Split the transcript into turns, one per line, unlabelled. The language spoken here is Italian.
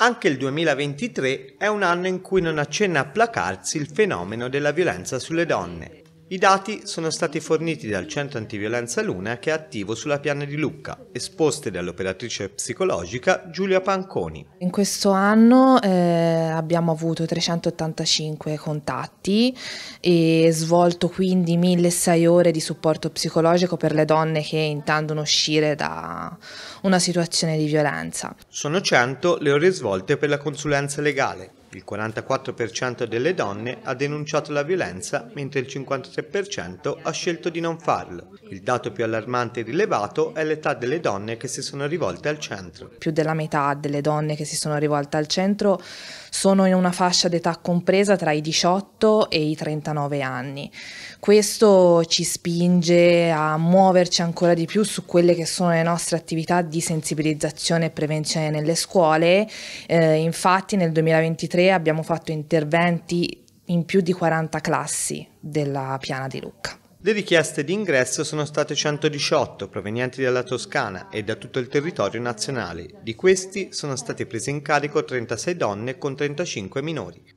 Anche il 2023 è un anno in cui non accenna a placarsi il fenomeno della violenza sulle donne. I dati sono stati forniti dal Centro Antiviolenza Luna che è attivo sulla Piana di Lucca, esposte dall'operatrice psicologica Giulia Panconi.
In questo anno eh, abbiamo avuto 385 contatti e svolto quindi 1.600 ore di supporto psicologico per le donne che intendono uscire da una situazione di violenza.
Sono 100 le ore svolte per la consulenza legale, il 44% delle donne ha denunciato la violenza, mentre il 53% ha scelto di non farlo. Il dato più allarmante rilevato è l'età delle donne che si sono rivolte al centro.
Più della metà delle donne che si sono rivolte al centro sono in una fascia d'età compresa tra i 18 e i 39 anni. Questo ci spinge a muoverci ancora di più su quelle che sono le nostre attività di sensibilizzazione e prevenzione nelle scuole. Eh, infatti nel 2023 abbiamo fatto interventi in più di 40 classi della Piana di Lucca.
Le richieste di ingresso sono state 118 provenienti dalla Toscana e da tutto il territorio nazionale. Di questi sono state prese in carico 36 donne con 35 minori.